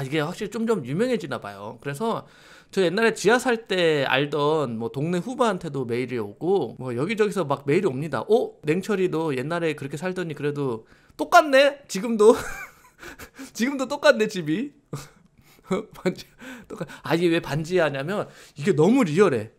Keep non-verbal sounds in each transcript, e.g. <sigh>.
아 이게 확실히 좀 좀 유명해지나 봐요. 그래서 저 옛날에 지하 살 때 알던 뭐 동네 후배한테도 메일이 오고 뭐 여기저기서 막 메일이 옵니다. 어 냉철이도 옛날에 그렇게 살더니 그래도 똑같네 지금도 <laughs> 지금도 똑같네 집이 <laughs> 어, 반지 똑같 아 이게 왜 반지하냐면 이게 너무 리얼해.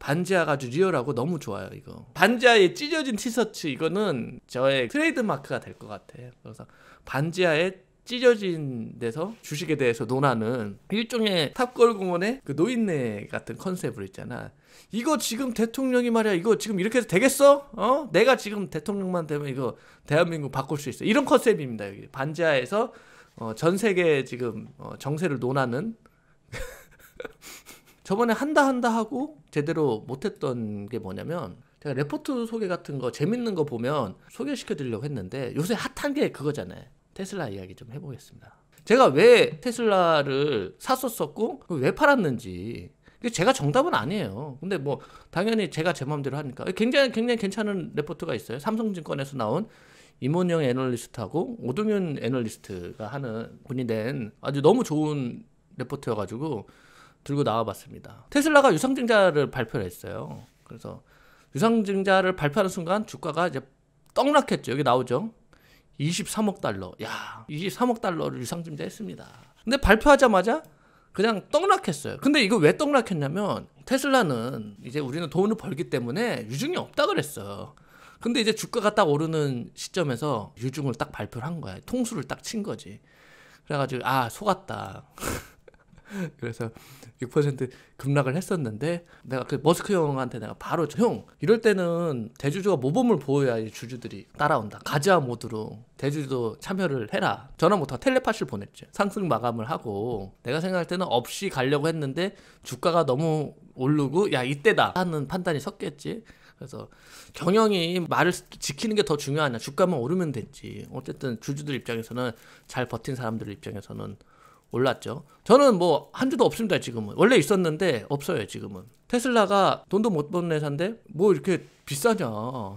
반지하가 아주 리얼하고 너무 좋아요 이거 반지하의 찢어진 티셔츠 이거는 저의 트레이드 마크가 될 것 같아 그래서 반지하의 찢어진 데서 주식에 대해서 논하는 일종의 탑골 공원의 그 노인네 같은 컨셉으로 있잖아. 이거 지금 대통령이 말이야. 이거 지금 이렇게 해서 되겠어? 어? 내가 지금 대통령만 되면 이거 대한민국 바꿀 수 있어. 이런 컨셉입니다. 여기 반지하에서 어, 전 세계 지금 어, 정세를 논하는 <laughs> 저번에 한다 한다 하고 제대로 못했던 게 뭐냐면 제가 레포트 소개 같은 거 재밌는 거 보면 소개시켜 드리려고 했는데 요새 핫한 게 그거잖아요. 테슬라 이야기 좀 해보겠습니다. 제가 왜 테슬라를 샀었었고 왜 팔았는지 제가 정답은 아니에요. 근데 뭐 당연히 제가 제 마음대로 하니까 굉장히 굉장히 괜찮은 레포트가 있어요. 삼성증권에서 나온 임원영 애널리스트하고 오동현 애널리스트가 하는 분이 낸 아주 너무 좋은 레포트여가지고 들고 나와봤습니다. 테슬라가 유상증자를 발표를 했어요. 그래서 유상증자를 발표하는 순간 주가가 이제 떡락했죠. 여기 나오죠. 23억 달러. 야, 23억 달러를 유상증자했습니다. 근데 발표하자마자 그냥 떡락했어요. 근데 이거 왜 떡락했냐면 테슬라는 이제 우리는 돈을 벌기 때문에 유증이 없다 그랬어요. 근데 이제 주가가 딱 오르는 시점에서 유증을 딱 발표를 한 거야. 통수를 딱 친 거지. 그래가지고 아 속았다. <laughs> <laughs> 그래서 6% 급락을 했었는데 내가 그 머스크 형한테 내가 바로 형 이럴 때는 대주주가 모범을 보여야 이 주주들이 따라온다. 가자 모드로 대주주도 참여를 해라. 전화 못하고 텔레파시를 보냈지 상승 마감을 하고 내가 생각할 때는 없이 가려고 했는데 주가가 너무 오르고 야 이때다 하는 판단이 섰겠지. 그래서 경영이 말을 지키는 게 더 중요하냐 주가만 오르면 됐지 어쨌든 주주들 입장에서는 잘 버틴 사람들 입장에서는 올랐죠. 저는 뭐 한 주도 없습니다, 지금은. 원래 있었는데 없어요, 지금은. 테슬라가 돈도 못 버는 회사인데 뭐 이렇게 비싸냐.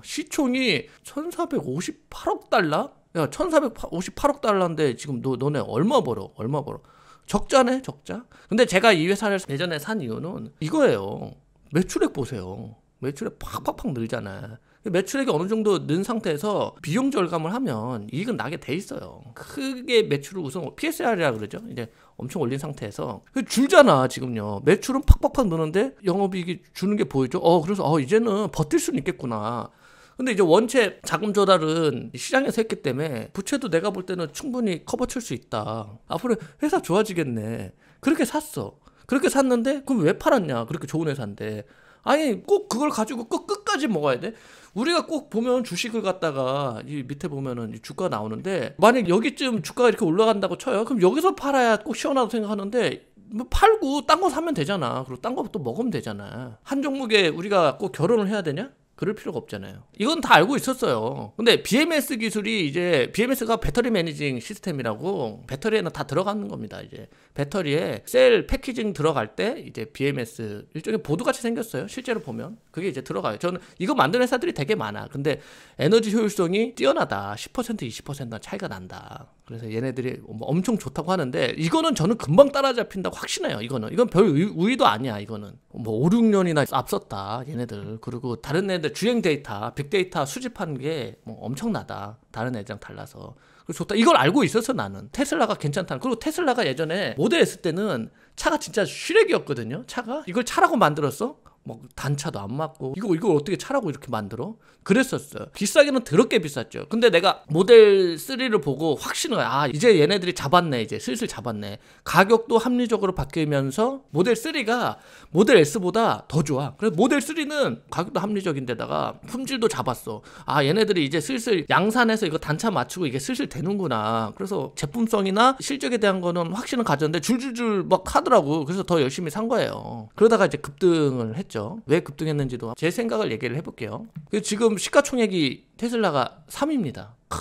시총이 1458억 달러? 야, 1458억 달러인데 지금 너, 너네 얼마 벌어? 얼마 벌어? 적자네, 적자. 근데 제가 이 회사를 예전에 산 이유는 이거예요. 매출액 보세요. 매출액 팍팍팍 늘잖아. 그 매출액이 어느 정도 는 상태에서 비용 절감을 하면 이익은 나게 돼 있어요. 크게 매출을 우선 PSR이라 그러죠. 이제 엄청 올린 상태에서 그 줄잖아 지금요. 매출은 팍팍팍 느는데 영업이익이 주는 게 보이죠. 어 그래서 어 이제는 버틸 수는 있겠구나. 근데 이제 원체 자금 조달은 시장에서 했기 때문에 부채도 내가 볼 때는 충분히 커버 칠수 있다. 앞으로 회사 좋아지겠네. 그렇게 샀어. 그렇게 샀는데 그럼 왜 팔았냐? 그렇게 좋은 회사인데. 아니 꼭 그걸 가지고 끝 끝까지 먹어야 돼? 우리가 꼭 보면 주식을 갖다가 이 밑에 보면은 주가 나오는데 만약 여기쯤 주가가 이렇게 올라간다고 쳐요. 그럼 여기서 팔아야 꼭 시원하다고 생각하는데 뭐 팔고 딴 거 사면 되잖아. 그리고 딴거부터 먹으면 되잖아. 한 종목에 우리가 꼭 결혼을 해야 되냐? 그럴 필요가 없잖아요. 이건 다 알고 있었어요. 근데 BMS 기술이 이제 BMS가 배터리 매니징 시스템이라고 배터리에는 다 들어가는 겁니다. 이제 배터리에 셀 패키징 들어갈 때 이제 BMS 일종의 보드 같이 생겼어요. 실제로 보면 그게 이제 들어가요. 저는 이거 만드는 회사들이 되게 많아. 근데 에너지 효율성이 뛰어나다. 10% 20%나 차이가 난다. 그래서 얘네들이 뭐 엄청 좋다고 하는데 이거는 저는 금방 따라잡힌다고 확신해요. 이거는 이건 별 우위도 아니야. 이거는 뭐 5, 6년이나 앞섰다. 얘네들 그리고 다른 애들 주행 데이터, 빅데이터 수집하는 게뭐 엄청나다. 다른 애랑 들이 달라서 그래서 좋다. 이걸 알고 있어서 나는 테슬라가 괜찮다는. 그리고 테슬라가 예전에 모델 했을 때는 차가 진짜 쉬레기였거든요. 차가 이걸 차라고 만들었어. 뭐 단차도 안 맞고 이거 이걸 어떻게 차라고 이렇게 만들어? 그랬었어요. 비싸기는 더럽게 비쌌죠. 근데 내가 모델 3를 보고 확신을 아 이제 얘네들이 잡았네 이제 슬슬 잡았네. 가격도 합리적으로 바뀌면서 모델 3가 모델 S보다 더 좋아. 그래서 모델 3는 가격도 합리적인데다가 품질도 잡았어. 아 얘네들이 이제 슬슬 양산해서 이거 단차 맞추고 이게 슬슬 되는구나. 그래서 제품성이나 실적에 대한 거는 확신을 가졌는데 줄줄줄 막 하더라고. 그래서 더 열심히 산 거예요. 그러다가 이제 급등을 했죠. 있죠. 왜 급등했는지도 제 생각을 얘기를 해볼게요. 그 지금 시가총액이 테슬라가 3입니다. 크,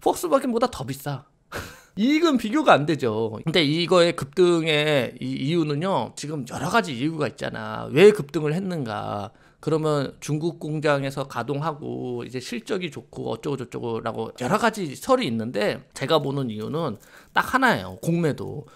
폭스바겐보다 더 비싸. <laughs> 이익은 비교가 안 되죠. 근데 이거의 급등의 이유는요, 지금 여러 가지 이유가 있잖아. 왜 급등을 했는가. 그러면 중국 공장에서 가동하고 이제 실적이 좋고 어쩌고저쩌고라고 여러 가지 설이 있는데 제가 보는 이유는 딱 하나예요. 공매도.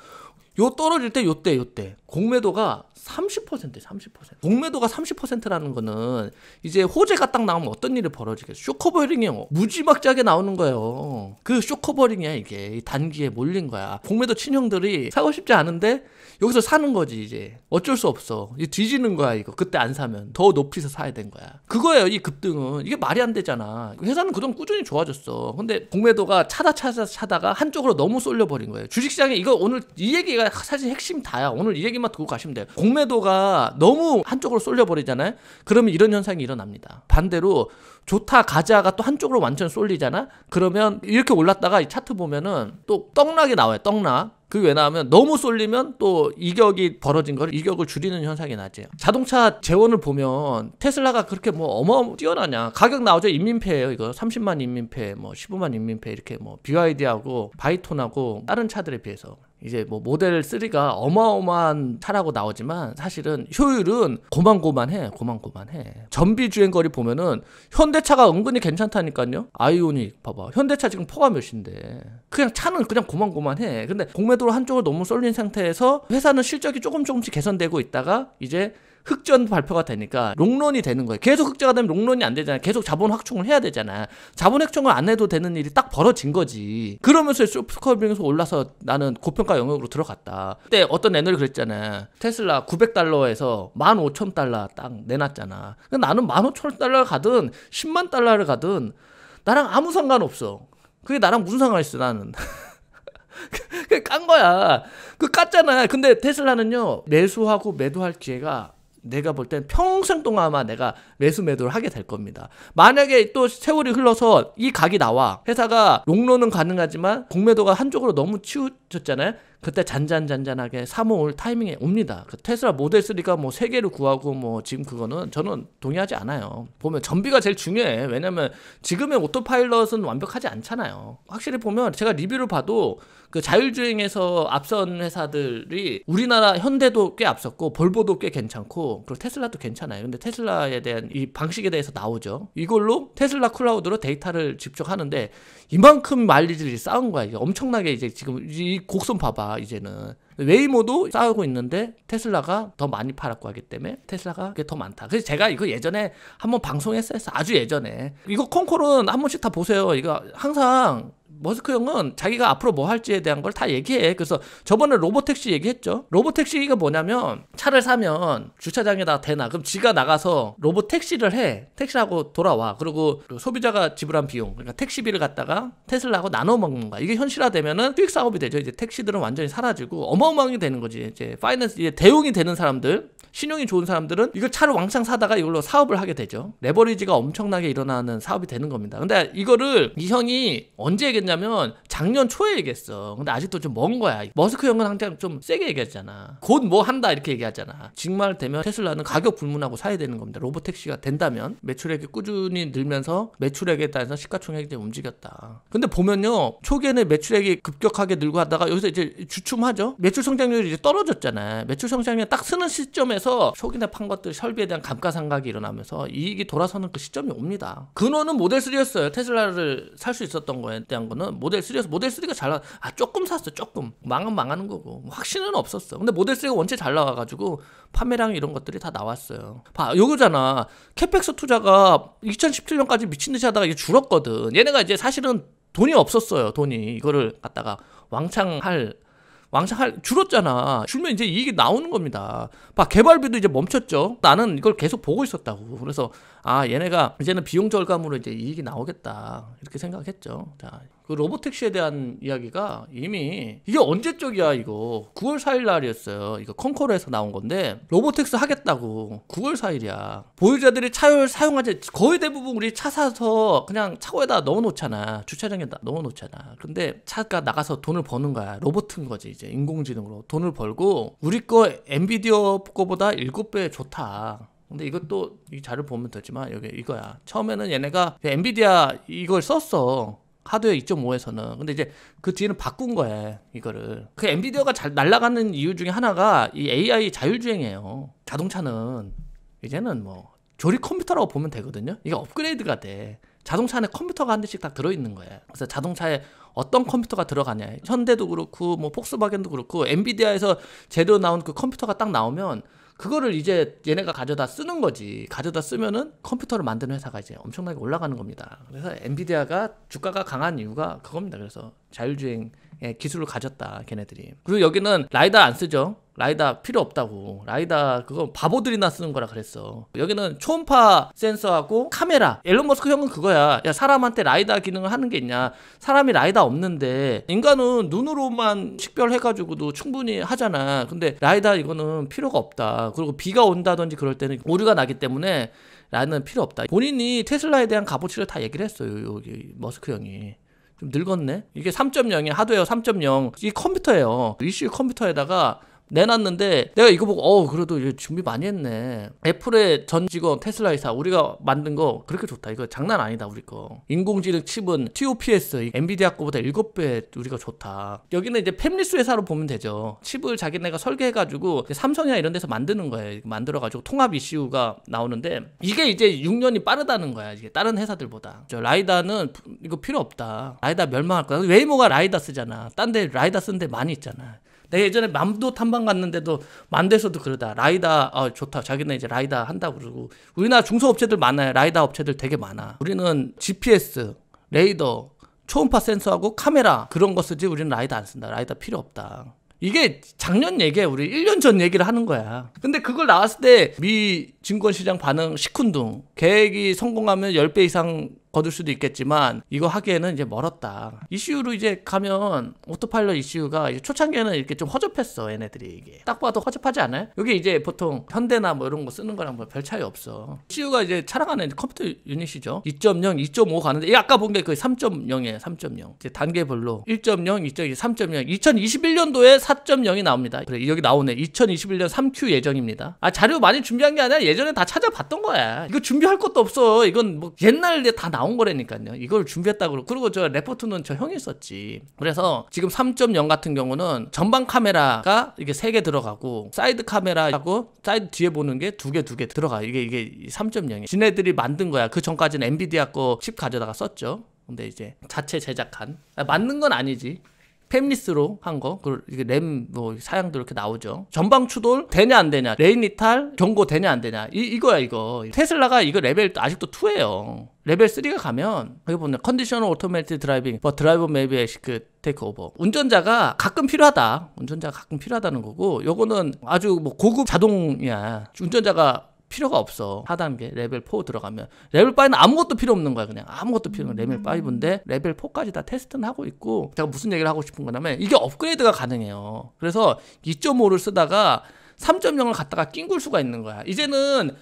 요 떨어질 때 요때 요때 공매도가 30% 30% 공매도가 30%라는 거는 이제 호재가 딱 나오면 어떤 일이 벌어지겠어 쇼커버링이 뭐. 무지막지하게 나오는 거예요 그 쇼커버링이야 이게 단기에 몰린 거야 공매도 친형들이 사고 싶지 않은데 여기서 사는 거지 이제 어쩔 수 없어 이 뒤지는 거야 이거 그때 안 사면 더 높이서 사야 된 거야 그거예요 이 급등은 이게 말이 안 되잖아 회사는 그동안 꾸준히 좋아졌어 근데 공매도가 차다 차다 차다가 한쪽으로 너무 쏠려 버린 거예요 주식시장에 이거 오늘 이 얘기가 사실 핵심 다야 오늘 이 얘기만 듣고 가시면 돼요 공매도가 너무 한쪽으로 쏠려 버리잖아요 그러면 이런 현상이 일어납니다 반대로 좋다 가자가 또 한쪽으로 완전 쏠리잖아. 그러면 이렇게 올랐다가 이 차트 보면은 또 떡락이 나와요. 떡락. 그게 왜냐하면 너무 쏠리면 또 이격이 벌어진 걸 이격을 줄이는 현상이 나죠. 자동차 재원을 보면 테슬라가 그렇게 뭐 어마어마 뛰어나냐. 가격 나오죠. 인민폐예요. 이거 30만 인민폐, 뭐 15만 인민폐 이렇게 뭐 BYD하고 바이톤하고 다른 차들에 비해서 이제 뭐 모델 3가 어마어마한 차라고 나오지만 사실은 효율은 고만고만해 고만고만해 전비 주행거리 보면은 현대차가 은근히 괜찮다니까요 아이오닉 봐봐 현대차 지금 포가 몇인데 그냥 차는 그냥 고만고만해 근데 공매도로 한쪽을 너무 쏠린 상태에서 회사는 실적이 조금 조금씩 개선되고 있다가 이제 흑전 발표가 되니까 롱런이 되는 거예요. 계속 흑자가 되면 롱런이 안 되잖아. 계속 자본 확충을 해야 되잖아. 자본 확충을 안 해도 되는 일이 딱 벌어진 거지. 그러면서 쇼프커빙에서 올라서 나는 고평가 영역으로 들어갔다. 그때 어떤 애널이 그랬잖아. 테슬라 900달러에서 15,000달러 딱 내놨잖아. 그러니까 나는 15,000달러 가든 10만 달러를 가든 나랑 아무 상관없어. 그게 나랑 무슨 상관이 있어 나는. <laughs> 그깐 거야. 그 깠잖아. 근데 테슬라는요, 매수하고 매도할 기회가 내가 볼 땐 평생 동안 아마 내가 매수 매도를 하게 될 겁니다. 만약에 또 세월이 흘러서 이 각이 나와 회사가 롱론은 가능하지만 공매도가 한쪽으로 너무 치우쳤잖아요. 그때 잔잔잔잔하게 사모올 타이밍에 옵니다. 그 테슬라 모델 3가 뭐 세 개를 구하고 뭐 지금 그거는 저는 동의하지 않아요. 보면 전비가 제일 중요해. 왜냐면 지금의 오토파일럿은 완벽하지 않잖아요. 확실히 보면 제가 리뷰를 봐도 그 자율주행에서 앞선 회사들이 우리나라 현대도 꽤 앞섰고 볼보도 꽤 괜찮고 그리고 테슬라도 괜찮아요. 근데 테슬라에 대한 이 방식에 대해서 나오죠. 이걸로 테슬라 클라우드로 데이터를 집적하는데 이만큼 마일리지를 쌓은 거야. 이게 엄청나게 이제 지금 이 곡선 봐봐 이제는. 웨이모도 싸우고 있는데 테슬라가 더 많이 팔았고 하기 때문에 테슬라가 그게 더 많다. 그래서 제가 이거 예전에 한번 방송했어요. 아주 예전에. 이거 콩콜은 한 번씩 다 보세요. 이거 항상 머스크 형은 자기가 앞으로 뭐 할지에 대한 걸 다 얘기해. 그래서 저번에 로보택시 얘기했죠. 로보택시가 뭐냐면 차를 사면 주차장에다 대나. 그럼 지가 나가서 로보택시를 해. 택시하고 돌아와. 그리고 그 소비자가 지불한 비용, 그러니까 택시비를 갖다가 테슬라하고 나눠 먹는 거야. 이게 현실화되면은 수익 사업이 되죠. 이제 택시들은 완전히 사라지고 어마어마하게 되는 거지. 이제 파이낸스 이제 대용이 되는 사람들 신용이 좋은 사람들은 이걸 차를 왕창 사다가 이걸로 사업을 하게 되죠. 레버리지가 엄청나게 일어나는 사업이 되는 겁니다. 근데 이거를 이 형이 언제 얘기했냐 얘기했냐면 작년 초에 얘기했어. 근데 아직도 좀 먼 거야. 머스크 형은 항상 좀 세게 얘기했잖아곧 뭐 한다 이렇게 얘기하잖아. 정말 되면 테슬라는 가격 불문하고 사야 되는 겁니다. 로봇 택시가 된다면 매출액이 꾸준히 늘면서 매출액에 따라서 시가총액이 좀 움직였다. 근데 보면요 초기에는 매출액이 급격하게 늘고 하다가 여기서 이제 주춤하죠. 매출 성장률이 이제 떨어졌잖아요. 매출 성장률 딱 쓰는 시점에서 초기에판 것들 설비에 대한 감가상각이 일어나면서 이익이 돌아서는 그 시점이 옵니다. 근원은 모델 3였어요. 테슬라를 살 수 있었던 거에 대한 건. 는 거는 모델 3에서 모델 3가 잘 나. 아 조금 샀어. 조금 망은 망하는 거고 확신은 없었어. 근데 모델 3가 원체 잘 나와가지고 판매량 이런 것들이 다 나왔어요. 봐 요거잖아. 캐펙스 투자가 2017년까지 미친 듯이 하다가 이게 줄었거든. 얘네가 이제 사실은 돈이 없었어요. 돈이 이거를 갖다가 왕창 할 왕창 할 줄었잖아. 줄면 이제 이익이 나오는 겁니다. 봐 개발비도 이제 멈췄죠. 나는 이걸 계속 보고 있었다고. 그래서 아 얘네가 이제는 비용 절감으로 이제 이익이 나오겠다 이렇게 생각했죠. 자. 그 로보택시에 대한 이야기가 이미 이게 언제 쪽이야 이거 9월 4일 날이었어요 이거 컨콜에서 나온 건데 로보택스 하겠다고 9월 4일이야 보유자들이 차를 사용하지 거의 대부분 우리 차 사서 그냥 차고에다 넣어놓잖아 주차장에다 넣어놓잖아 근데 차가 나가서 돈을 버는 거야 로봇인 거지 이제 인공지능으로 돈을 벌고 우리 거 엔비디어 거보다 7배 좋다 근데 이것도 이 자료 보면 되지만 여기 이거야 처음에는 얘네가 엔비디아 이걸 썼어 하드웨어 2.5에서는. 근데 이제 그 뒤에는 바꾼 거야, 이거를. 그 엔비디아가 잘 날아가는 이유 중에 하나가 이 AI 자율주행이에요. 자동차는 이제는 뭐 조립 컴퓨터라고 보면 되거든요. 이게 업그레이드가 돼. 자동차 안에 컴퓨터가 한 대씩 딱 들어있는 거예요. 그래서 자동차에 어떤 컴퓨터가 들어가냐. 현대도 그렇고, 뭐, 폭스바겐도 그렇고, 엔비디아에서 제대로 나온 그 컴퓨터가 딱 나오면 그거를 이제 얘네가 가져다 쓰는 거지. 가져다 쓰면은 컴퓨터를 만드는 회사가 이제 엄청나게 올라가는 겁니다. 그래서 엔비디아가 주가가 강한 이유가 그겁니다. 그래서 자율주행의 기술을 가졌다, 걔네들이. 그리고 여기는 라이다 안 쓰죠. 라이다 필요 없다고 라이다 그건 바보들이나 쓰는 거라 그랬어 여기는 초음파 센서하고 카메라 앨런 머스크 형은 그거야 야 사람한테 라이다 기능을 하는 게 있냐 사람이 라이다 없는데 인간은 눈으로만 식별해가지고도 충분히 하잖아 근데 라이다 이거는 필요가 없다 그리고 비가 온다든지 그럴 때는 오류가 나기 때문에 라는 필요 없다 본인이 테슬라에 대한 값어치를 다 얘기를 했어요 여기 머스크 형이 좀 늙었네 이게 3.0이 하드웨어 3.0이 컴퓨터예요 이슈 컴퓨터에다가 내놨는데 내가 이거 보고 어 그래도 준비 많이 했네. 애플의 전 직원 테슬라 회사 우리가 만든 거 그렇게 좋다. 이거 장난 아니다 우리 거. 인공지능 칩은 TOPS 엔비디아 거보다 7배 우리가 좋다. 여기는 이제 팹리스 회사로 보면 되죠. 칩을 자기네가 설계해가지고 삼성이나 이런 데서 만드는 거예요. 만들어가지고 통합 이슈가 나오는데 이게 이제 6년이 빠르다는 거야. 이게 다른 회사들보다. 저 라이다는 이거 필요 없다. 라이다 멸망할 거야. 웨이모가 라이다 쓰잖아. 딴 데 라이다 쓰는데 많이 있잖아. 내 예전에 맘도 탐방 갔는데도 만대에서도 그러다 라이다 아, 어, 좋다 자기네 이제 라이다 한다 고 그러고 우리나라 중소업체들 많아요 라이다 업체들 되게 많아 우리는 GPS 레이더 초음파 센서하고 카메라 그런 거 쓰지 우리는 라이다 안 쓴다 라이다 필요 없다 이게 작년 얘기야 우리 1년 전 얘기를 하는 거야 근데 그걸 나왔을 때미 증권시장 반응 시큰둥. 계획이 성공하면 10배 이상 거둘 수도 있겠지만 이거 하기에는 이제 멀었다. 이슈로 이제 가면 오토파일럿 이슈가 초창기에는 이렇게 좀 허접했어 얘네들이 이게 딱 봐도 허접하지 않아요? 이게 이제 보통 현대나 뭐 이런 거 쓰는 거랑 뭐별 차이 없어. 이슈가 이제 차량하는 컴퓨터 유닛이죠. 2.0, 2.5 가는데 이 아까 본 게 그 3.0이에요. 3.0 이제 단계별로 1.0, 2.0, 3.0, 2021년도에 4.0이 나옵니다. 그래 여기 나오네. 2021년 3Q 예정입니다. 아 자료 많이 준비한 게 아니라 예전에 다 찾아봤던 거야. 이거 준비할 것도 없어. 이건 뭐 옛날에 다 나온 거라니까요. 이걸 준비했다고 그러고. 리고저 레포트는 저 형이 썼지. 그래서 지금 3.0 같은 경우는 전방 카메라가 이게 세 개 들어가고 사이드 카메라하고 사이드 뒤에 보는 게 두 개 두 개 들어가. 이게 이게 3.0이. 지네들이 만든 거야. 그 전까지는 엔비디아 거 칩 가져다가 썼죠. 근데 이제 자체 제작한. 아, 맞는 건 아니지. 팹리스로 한 거, 그램뭐 사양도 이렇게 나오죠. 전방 추돌 되냐 안 되냐, 레인 리탈 경고 되냐 안 되냐, 이, 이거야 이거. 테슬라가 이거 레벨 아직도 2예요. 레벨 3가 가면 여기 보면 컨디셔널 오토매틱 드라이빙, 뭐 드라이버 메이비 에시크 그 테이크 오버. 운전자가 가끔 필요하다. 운전자가 가끔 필요하다는 거고, 요거는 아주 뭐 고급 자동이야. 운전자가 필요가 없어. 하단계 레벨 4 들어가면 레벨 5는 아무것도 필요 없는 거야 그냥 아무것도 필요 없는 레벨 5인데 레벨 4까지 다 테스트는 하고 있고 제가 무슨 얘기를 하고 싶은 거냐면 이게 업그레이드가 가능해요. 그래서 2.5를 쓰다가 3.0을 갖다가 낑굴 수가 있는 거야. 이제는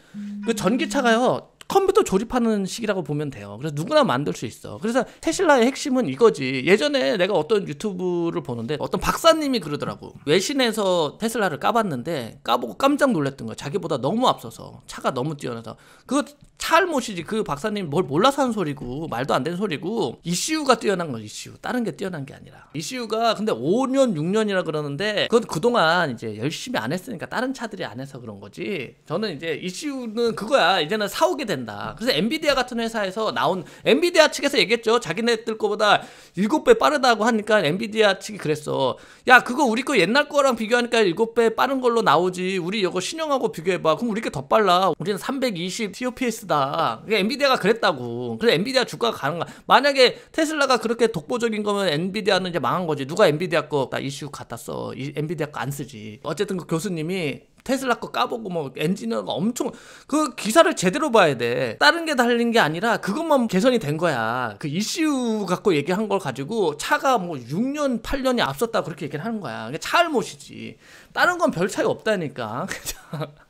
그 전기차가요. 컴퓨터 조립하는 식이라고 보면 돼요. 그래서 누구나 만들 수 있어. 그래서 테슬라의 핵심은 이거지. 예전에 내가 어떤 유튜브를 보는데 어떤 박사님이 그러더라고. 외신에서 테슬라를 까봤는데 까보고 깜짝 놀랐던 거야. 자기보다 너무 앞서서 차가 너무 뛰어나서 그거 잘못이지 그 박사님 뭘 몰라서 한 소리고 말도 안 되는 소리고 이슈가 뛰어난 건 이슈 다른 게 뛰어난 게 아니라 이슈가 근데 5년 6년이라 그러는데 그건 그동안 이제 열심히 안 했으니까 다른 차들이 안 해서 그런 거지 저는 이제 이슈는 그거야 이제는 사오게 된다 그래서 엔비디아 같은 회사에서 나온 엔비디아 측에서 얘기했죠 자기네들 거보다 7배 빠르다고 하니까 엔비디아 측이 그랬어 야 그거 우리 거 옛날 거랑 비교하니까 7배 빠른 걸로 나오지 우리 이거 신형하고 비교해봐 그럼 우리 게 더 빨라 우리는 320 TOPS 케이다그러 그러니까 엔비디아가 그랬다고. 그래서 엔비디아 주가가 가는 거야. 만약에 테슬라가 그렇게 독보적인 거면 엔비디아는 이제 망한 거지. 누가 엔비디아 거다 이슈 갖다 써. 이, 엔비디아 거 안 쓰지. 어쨌든 그 교수님이 테슬라 거 까보고 뭐 엔지니어가 엄청 그 기사를 제대로 봐야 돼. 다른 게 달린 게 아니라 그것만 개선이 된 거야. 그 이슈 갖고 얘기한 걸 가지고 차가 뭐 6년 8년이 앞섰다 그렇게 얘기를 하는 거야. 그게 그러니까 차알못이지. 다른 건 별 차이 없다니까. <laughs>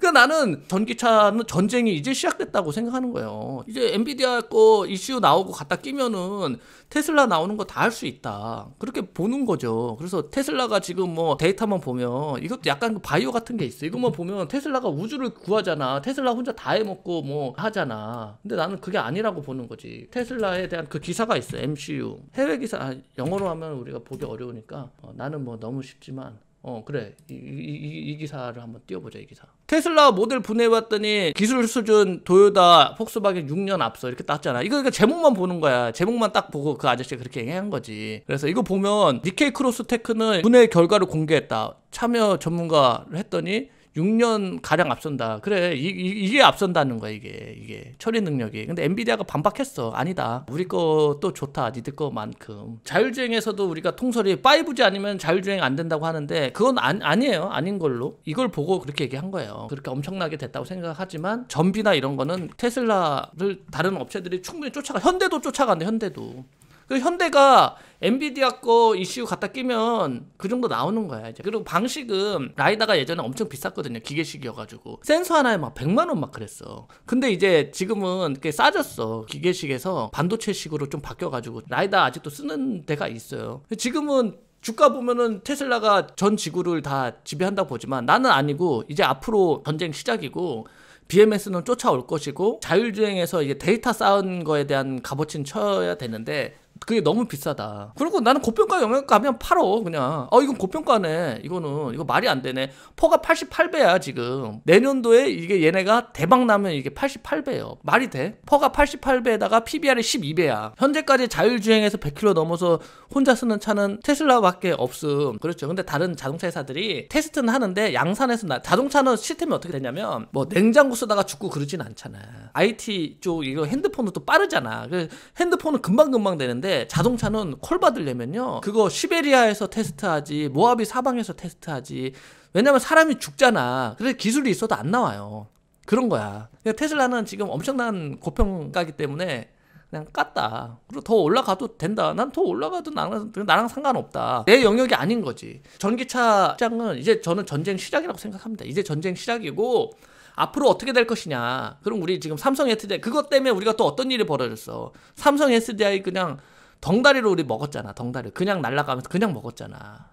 그러니까 나는 전기차는 전쟁이 이제 시작됐다고 생각하는 거예요. 이제 엔비디아 거 이슈 나오고 갖다 끼면은 테슬라 나오는 거 다 할 수 있다. 그렇게 보는 거죠. 그래서 테슬라가 지금 뭐 데이터만 보면 이것도 약간 그 바이오 같은 게 있어. 이것만 보면 테슬라가 우주를 구하잖아. 테슬라 혼자 다 해먹고 뭐 하잖아. 근데 나는 그게 아니라고 보는 거지. 테슬라에 대한 그 기사가 있어. MCU. 해외 기사, 아, 영어로 하면 우리가 보기 어려우니까 어, 나는 뭐 너무 쉽지만 어 그래 이, 이, 이, 기사를 한번 띄워보자 이 기사 테슬라 모델 분해해봤더니 기술 수준 도요다 폭스바겐 6년 앞서 이렇게 땄잖아 이거 그러니까 제목만 보는 거야 제목만 딱 보고 그 아저씨가 그렇게 얘기한 거지 그래서 이거 보면 니케이 크로스 테크는 분해 결과를 공개했다 참여 전문가를 했더니 6년 가량 앞선다. 그래 이, 게 앞선다는 거야 이게 이게 처리 능력이. 근데 엔비디아가 반박했어. 아니다. 우리 것도 좋다. 니들 거만큼 자율주행에서도 우리가 통설이 5G 아니면 자율주행 안 된다고 하는데 그건 안, 아니에요. 아닌 걸로 이걸 보고 그렇게 얘기한 거예요. 그렇게 엄청나게 됐다고 생각하지만 전비나 이런 거는 테슬라를 다른 업체들이 충분히 쫓아가 현대도 쫓아간다 현대도. 그 현대가 엔비디아 거 이슈 갖다 끼면 그 정도 나오는 거야 이제 그리고 방식은 라이다가 예전에 엄청 비쌌거든요 기계식이어가지고 센서 하나에 막 100만 원 막 그랬어 근데 이제 지금은 그게 싸졌어 기계식에서 반도체식으로 좀 바뀌어가지고 라이다 아직도 쓰는 데가 있어요 지금은 주가 보면은 테슬라가 전 지구를 다 지배한다고 보지만 나는 아니고 이제 앞으로 전쟁 시작이고 BMS는 쫓아올 것이고 자율주행에서 이제 데이터 쌓은 거에 대한 값어치는 쳐야 되는데 그게 너무 비싸다. 그리고 나는 고평가 영역 가면 팔어 그냥. 어 이건 고평가네. 이거는 이거 말이 안 되네. 퍼가 88배야 지금. 내년도에 이게 얘네가 대박 나면 이게 88배예요. 말이 돼? 퍼가 88배에다가 PBR이 12배야. 현재까지 자율주행에서 100km 넘어서 혼자 쓰는 차는 테슬라밖에 없음. 그렇죠. 근데 다른 자동차 회사들이 테스트는 하는데 양산에서 나 자동차는 시스템이 어떻게 되냐면 뭐 냉장고 쓰다가 죽고 그러진 않잖아. IT 쪽 이거 핸드폰도 또 빠르잖아. 그 핸드폰은 금방금방 되는데 자동차는 콜 받으려면요. 그거 시베리아에서 테스트하지, 모하비 사방에서 테스트하지. 왜냐면 사람이 죽잖아. 그래서 기술이 있어도 안 나와요. 그런 거야. 테슬라는 지금 엄청난 고평가기 때문에 그냥 깠다. 그리고 더 올라가도 된다. 난 더 올라가도 나랑, 나랑 상관없다. 내 영역이 아닌 거지. 전기차 시장은 이제 저는 전쟁 시작이라고 생각합니다. 이제 전쟁 시작이고 앞으로 어떻게 될 것이냐. 그럼 우리 지금 삼성 SDI 그것 때문에 우리가 또 어떤 일이 벌어졌어. 삼성 SDI 그냥 덩다리로 우리 먹었잖아. 덩달이 그냥 날라가면서 그냥 먹었잖아.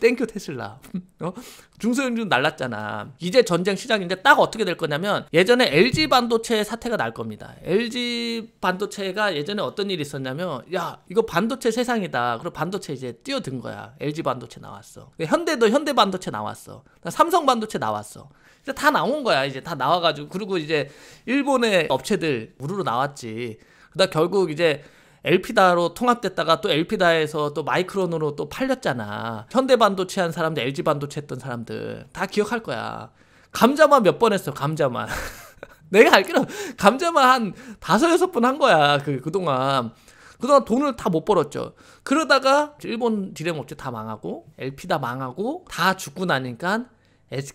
땡큐 <laughs> 테슬라. 어? 중소형주 날랐잖아. 이제 전쟁 시작인데 딱 어떻게 될 거냐면 예전에 LG 반도체 사태가 날 겁니다. LG 반도체가 예전에 어떤 일이 있었냐면 야 이거 반도체 세상이다. 그리고 반도체 이제 뛰어든 거야. LG 반도체 나왔어. 현대도 현대 반도체 나왔어. 삼성 반도체 나왔어. 이제 다 나온 거야. 이제 다 나와가지고 그리고 이제 일본의 업체들 우르르 나왔지. 그다 결국 이제 엘피다로 통합됐다가 또 엘피다에서 또 마이크론으로 또 팔렸잖아. 현대 반도체 한 사람들, LG 반도체 했던 사람들 다 기억할 거야. 감자만 몇 번 했어, 감자만. <laughs> 내가 알기로 감자만 한 다섯 여섯 번 한 거야. 그 그동안. 그동안 돈을 다 못 벌었죠. 그러다가 일본 디램 업체 다 망하고 엘피다 망하고 다 죽고 나니까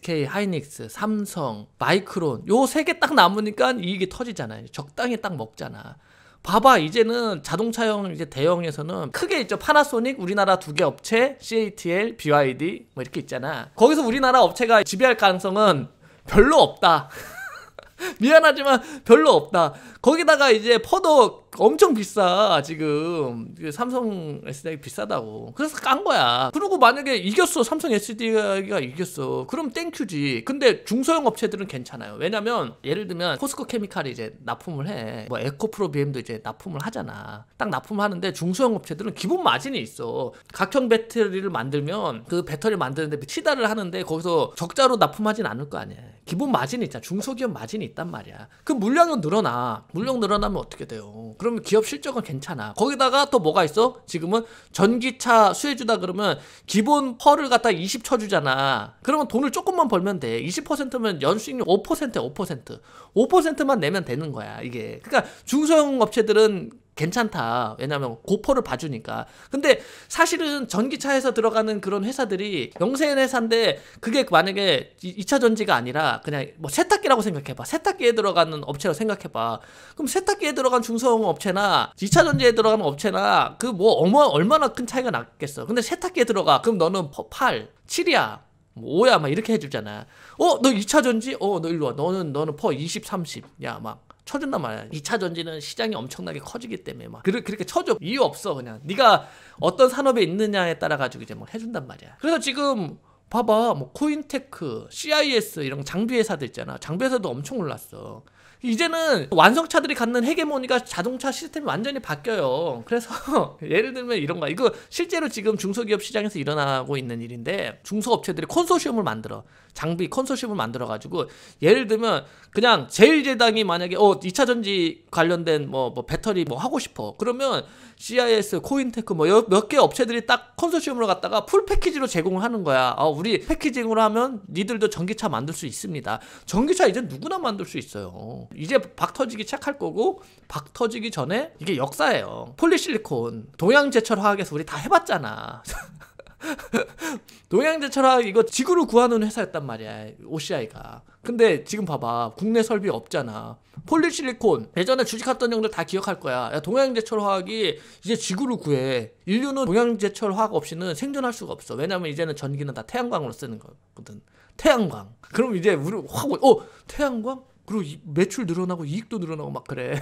SK 하이닉스, 삼성, 마이크론 요 세 개 딱 남으니까 이익이 터지잖아요. 적당히 딱 먹잖아. 봐봐 이제는 자동차용 이제 대형에서는 크게 있죠 파나소닉 우리나라 두 개 업체 CATL, BYD 뭐 이렇게 있잖아 거기서 우리나라 업체가 지배할 가능성은 별로 없다 <laughs> 미안하지만 별로 없다 거기다가 이제 퍼도 엄청 비싸 지금 그 삼성 SDI 비싸다고 그래서 깐 거야 그리고 만약에 이겼어 삼성 SDI가 이겼어 그럼 땡큐지 근데 중소형 업체들은 괜찮아요 왜냐면 예를 들면 코스코 케미칼이 이제 납품을 해뭐 에코프로 BM도 이제 납품을 하잖아 딱 납품하는데 중소형 업체들은 기본 마진이 있어 각형 배터리를 만들면 그 배터리 를 만드는데 치달을 하는데 거기서 적자로 납품하진 않을 거 아니야 기본 마진이 있잖아 중소기업 마진이 있단 말이야 그 물량은 늘어나 물량 늘어나면 어떻게 돼요 그러면 기업 실적은 괜찮아. 거기다가 또 뭐가 있어? 지금은 전기차 수혜주다 그러면 기본 펄을 갖다 20 쳐주잖아. 그러면 돈을 조금만 벌면 돼. 20%면 연수익률 5%야, 5%. 5%만 내면 되는 거야, 이게. 그러니까 중소형 업체들은 괜찮다. 왜냐면 고퍼를 봐주니까. 근데 사실은 전기차에서 들어가는 그런 회사들이 영세인 회사인데 그게 만약에 2차 전지가 아니라 그냥 뭐 세탁기라고 생각해봐. 세탁기에 들어가는 업체라고 생각해봐. 그럼 세탁기에 들어간 중소형 업체나 2차 전지에 들어가는 업체나 그 뭐 얼마나 큰 차이가 났겠어. 근데 세탁기에 들어가. 그럼 너는 8, 7이야. 뭐 5야. 막 이렇게 해주잖아. 어, 너 2차 전지? 어, 너 일로 와. 너는, 너는 퍼 20, 30. 야, 막. 쳐준단 말이야. 2차 전지는 시장이 엄청나게 커지기 때문에 막 그렇게, 그렇게 쳐줘. 이유 없어 그냥. 네가 어떤 산업에 있느냐에 따라 가지고 이제 뭐 해준단 말이야. 그래서 지금 봐봐 뭐 코인테크, CIS 이런 장비 회사들 있잖아. 장비 회사도 엄청 올랐어. 이제는 완성차들이 갖는 헤게모니가 자동차 시스템이 완전히 바뀌어요. 그래서 <laughs> 예를 들면 이런 거 이거 실제로 지금 중소기업 시장에서 일어나고 있는 일인데 중소업체들이 콘소시엄을 만들어 장비 콘소시엄을 만들어 가지고 예를 들면 그냥 제일재당이 만약에 어 2차 전지 관련된 뭐, 뭐 배터리 뭐 하고 싶어 그러면 CIS 코인테크 뭐몇개 업체들이 딱콘소시엄으로 갔다가 풀 패키지로 제공을 하는 거야 어 우리 패키징으로 하면 니들도 전기차 만들 수 있습니다 전기차 이제 누구나 만들 수 있어요 이제 박 터지기 시작할 거고 박 터지기 전에 이게 역사예요. 폴리실리콘, 동양제철 화학에서 우리 다 해봤잖아. <laughs> 동양제철화학 이거 지구를 구하는 회사였단 말이야 OCI가 근데 지금 봐봐 국내 설비 없잖아 폴리실리콘 예전에 주식했던 형들 다 기억할 거야 야, 동양제철화학이 이제 지구를 구해 인류는 동양제철화학 없이는 생존할 수가 없어 왜냐면 이제는 전기는 다 태양광으로 쓰는 거거든 태양광 그럼 이제 우리 확 어? 태양광? 그리고 이, 매출 늘어나고 이익도 늘어나고 막 그래.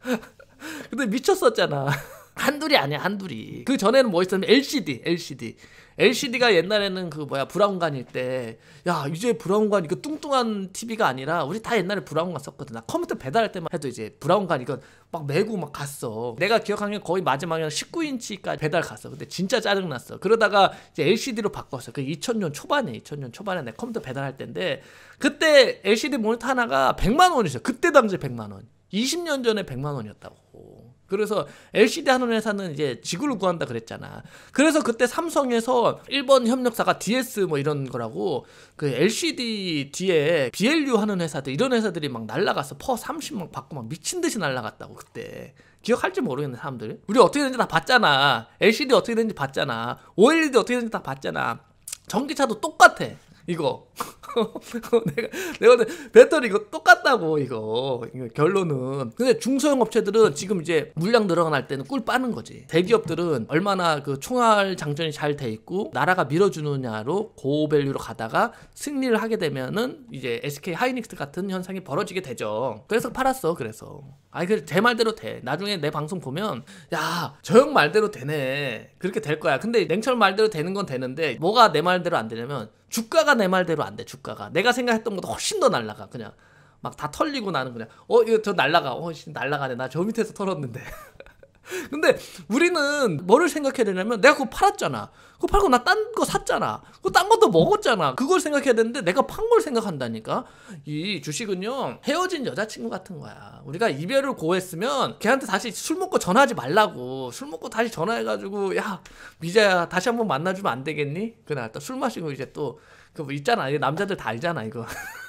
<laughs> 근데 미쳤었잖아. 한둘이 아니야 한둘이. 그 전에는 뭐 있었냐면 LCD, LCD. LCD가 옛날에는 그 뭐야 브라운관일 때 야 이제 브라운관 이거 뚱뚱한 TV가 아니라 우리 다 옛날에 브라운관 썼거든 나 컴퓨터 배달할 때만 해도 이제 브라운관 이거 막 메고 막 갔어 내가 기억하기엔 거의 마지막에 19인치까지 배달 갔어 근데 진짜 짜증났어 그러다가 이제 LCD로 바꿨어 그 2000년 초반에 2000년 초반에 내 컴퓨터 배달할 때인데 그때 LCD 모니터 하나가 100만 원이었어 그때 당시 100만 원 20년 전에 100만 원이었다고 그래서 LCD 하는 회사는 이제 지구를 구한다 그랬잖아. 그래서 그때 삼성에서 일본 협력사가 DS 뭐 이런 거라고 그 LCD 뒤에 BLU 하는 회사들 이런 회사들이 막 날라갔어. 퍼3 0만 받고 막 미친 듯이 날라갔다고 그때. 기억할지 모르겠네 사람들. 우리 어떻게 되는지 다 봤잖아. LCD 어떻게 되는지 봤잖아. OLED 어떻게 되는지 다 봤잖아. 전기차도 똑같아. 이거 <laughs> 내가 내가 배터리 이거 똑같다고 이거. 결론은 근데 중소형 업체들은 지금 이제 물량 늘어날 때는 꿀 빠는 거지 대기업들은 얼마나 그 총알 장전이 잘 돼 있고 나라가 밀어주느냐로 고밸류로 가다가 승리를 하게 되면은 이제 SK 하이닉스 같은 현상이 벌어지게 되죠 그래서 팔았어 그래서 아니 그제 말대로 돼 나중에 내 방송 보면 야 저 형 말대로 되네 그렇게 될 거야 근데 냉철 말대로 되는 건 되는데 뭐가 내 말대로 안 되냐면 주가가 내 말대로 안 돼 주가가 내가 생각했던 것보다 훨씬 더 날라가 그냥 막 다 털리고 나는 그냥 어 이거 저 날라가 어 날라가네 나 저 밑에서 털었는데 <laughs> 근데 우리는 뭐를 생각해야 되냐면 내가 그거 팔았잖아. 그거 팔고 나 딴 거 샀잖아. 그거 딴 것도 먹었잖아. 그걸 생각해야 되는데 내가 판 걸 생각한다니까. 이 주식은요. 헤어진 여자친구 같은 거야. 우리가 이별을 고했으면 걔한테 다시 술 먹고 전화하지 말라고. 술 먹고 다시 전화해가지고 야 미자야 다시 한번 만나주면 안 되겠니? 그날 또술 마시고 이제 또그 뭐 있잖아. 남자들 다 알잖아 이거. <laughs>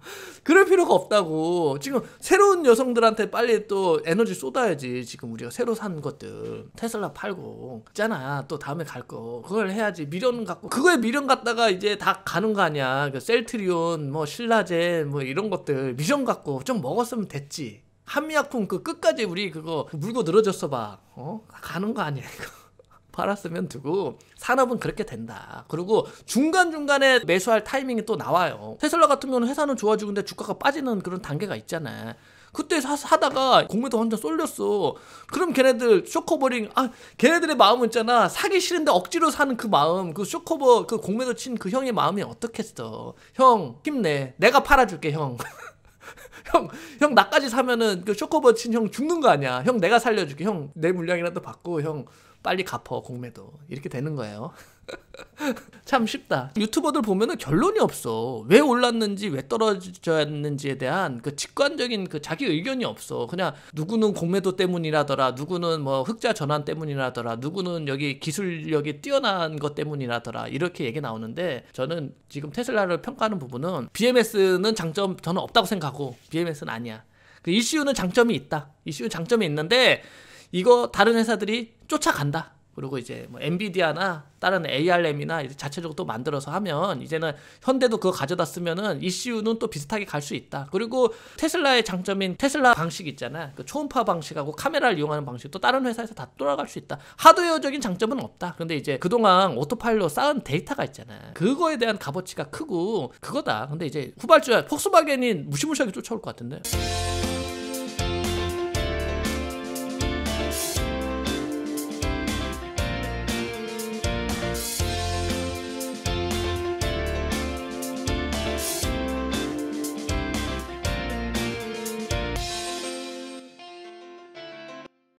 <laughs> 그럴 필요가 없다고. 지금 새로운 여성들한테 빨리 또 에너지 쏟아야지. 지금 우리가 새로 산 것들. 테슬라 팔고. 있잖아. 또 다음에 갈 거. 그걸 해야지. 미련 갖고. 그거에 미련 갖다가 이제 다 가는 거 아니야. 그 셀트리온, 뭐 신라젠, 뭐 이런 것들. 미련 갖고 좀 먹었으면 됐지. 한미약품 그 끝까지 우리 그거 물고 늘어졌어 봐. 어? 가는 거 아니야, 이거. 팔았으면 두고 산업은 그렇게 된다. 그리고 중간중간에 매수할 타이밍이 또 나와요. 테슬라 같은 경우는 회사는 좋아지는데 주가가 빠지는 그런 단계가 있잖아. 그때 사, 사다가 공매도 혼자 쏠렸어. 그럼 걔네들 쇼커버링 아 걔네들의 마음은 있잖아 사기 싫은데 억지로 사는 그 마음 그 쇼커버 그 공매도 친 그 형의 마음이 어떻겠어. 형 힘내. 내가 팔아줄게 형. <laughs> 형, 형 나까지 사면은 그 쇼커버 친 형 죽는 거 아니야. 형 내가 살려줄게. 형 내 물량이라도 받고 형 빨리 갚어 공매도 이렇게 되는 거예요. <laughs> 참 쉽다. 유튜버들 보면은 결론이 없어. 왜 올랐는지 왜 떨어졌는지에 대한 그 직관적인 그 자기 의견이 없어. 그냥 누구는 공매도 때문이라더라, 누구는 뭐 흑자 전환 때문이라더라, 누구는 여기 기술력이 뛰어난 것 때문이라더라 이렇게 얘기 나오는데 저는 지금 테슬라를 평가하는 부분은 BMS는 장점 저는 없다고 생각하고 BMS는 아니야. 그 이슈는 장점이 있다. 이슈는 장점이 있는데 이거 다른 회사들이 쫓아간다. 그리고 이제 뭐 엔비디아나 다른 ARM이나 자체적으로 또 만들어서 하면 이제는 현대도 그거 가져다 쓰면은 ECU는 또 비슷하게 갈 수 있다. 그리고 테슬라의 장점인 테슬라 방식 있잖아. 그 초음파 방식하고 카메라를 이용하는 방식도 다른 회사에서 다 돌아갈 수 있다. 하드웨어적인 장점은 없다. 그런데 이제 그동안 오토파일로 쌓은 데이터가 있잖아. 그거에 대한 값어치가 크고 그거다. 근데 이제 후발주야 폭스바겐이 무시무시하게 쫓아올 것 같은데.